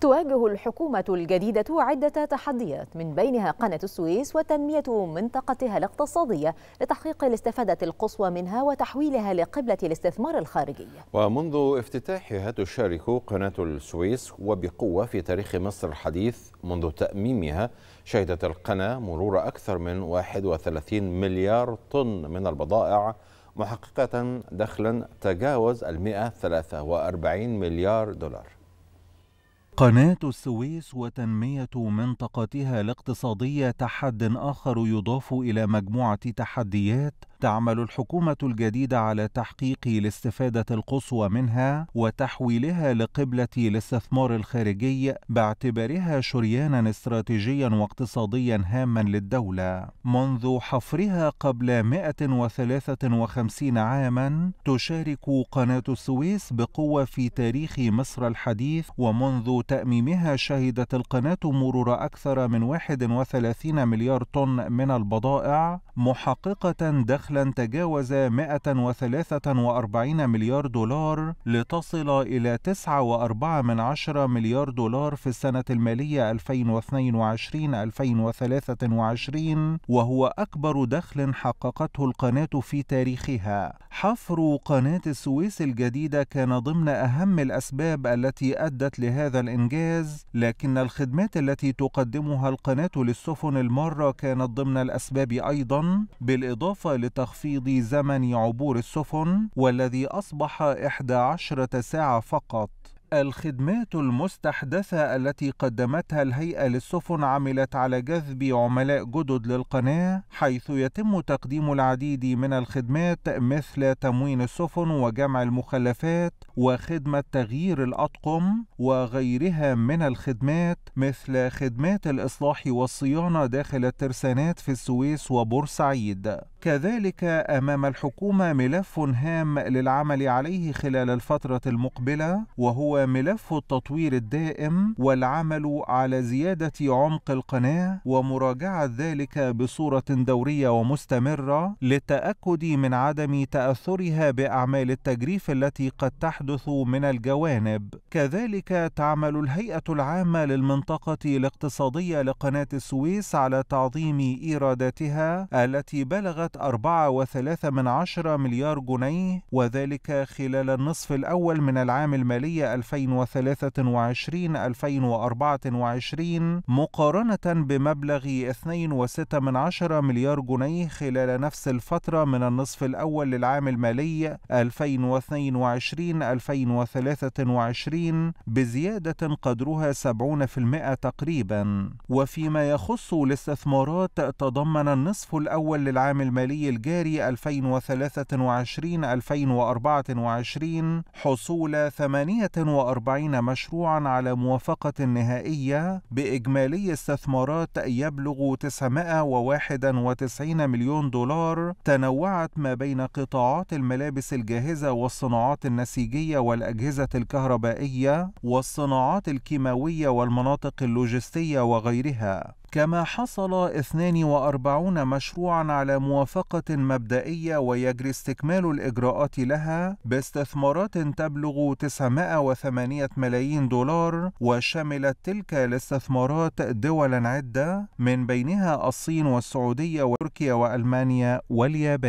تواجه الحكومة الجديدة عدة تحديات من بينها قناة السويس وتنمية منطقتها الاقتصادية لتحقيق الاستفادة القصوى منها وتحويلها لقبلة الاستثمار الخارجي ومنذ افتتاحها تشارك قناة السويس وبقوة في تاريخ مصر الحديث منذ تأميمها شهدت القناة مرور أكثر من 31 مليار طن من البضائع محققة دخلا تجاوز ال 143 مليار دولار قناة السويس وتنمية منطقتها الاقتصادية تحد آخر يضاف إلى مجموعة تحديات تعمل الحكومة الجديدة على تحقيق الاستفادة القصوى منها وتحويلها لقبلة الاستثمار الخارجي باعتبارها شريانا استراتيجيا واقتصاديا هاما للدولة منذ حفرها قبل 153 عاما تشارك قناة السويس بقوة في تاريخ مصر الحديث ومنذ تأميمها شهدت القناة مرور أكثر من 31 مليار طن من البضائع محققة دخلا تجاوز 143 مليار دولار لتصل إلى 9.4 من مليار دولار في السنة المالية 2022-2023 وهو أكبر دخل حققته القناة في تاريخها حفر قناة السويس الجديدة كان ضمن أهم الأسباب التي أدت لهذا الإنجاز لكن الخدمات التي تقدمها القناة للسفن المارة كانت ضمن الأسباب أيضا بالإضافة لتخفيض زمن عبور السفن والذي أصبح 11 ساعة فقط الخدمات المستحدثة التي قدمتها الهيئة للسفن عملت على جذب عملاء جدد للقناة حيث يتم تقديم العديد من الخدمات مثل تموين السفن وجمع المخلفات وخدمة تغيير الأطقم وغيرها من الخدمات مثل خدمات الإصلاح والصيانة داخل الترسانات في السويس وبورسعيد كذلك امام الحكومه ملف هام للعمل عليه خلال الفتره المقبله وهو ملف التطوير الدائم والعمل على زياده عمق القناه ومراجعه ذلك بصوره دوريه ومستمره للتاكد من عدم تاثرها باعمال التجريف التي قد تحدث من الجوانب كذلك تعمل الهيئه العامه للمنطقه الاقتصاديه لقناه السويس على تعظيم ايراداتها التي بلغت أربعة وثلاثة من عشرة مليار جنيه وذلك خلال النصف الأول من العام المالي 2023-2024 مقارنة بمبلغ 2.6 من عشرة مليار جنيه خلال نفس الفترة من النصف الأول للعام المالي 2022-2023 بزيادة قدرها 70% تقريبا وفيما يخص الاستثمارات تضمن النصف الأول للعام المالي المالي الجاري 2023-2024 حصول 48 مشروعا على موافقة نهائية بإجمالي استثمارات يبلغ 991 مليون دولار تنوعت ما بين قطاعات الملابس الجاهزة والصناعات النسيجية والأجهزة الكهربائية والصناعات الكيماوية والمناطق اللوجستية وغيرها كما حصل 42 مشروعا على موافقة مبدئية ويجري استكمال الإجراءات لها باستثمارات تبلغ 908 ملايين دولار وشملت تلك الاستثمارات دولا عدة من بينها الصين والسعودية وتركيا وألمانيا واليابان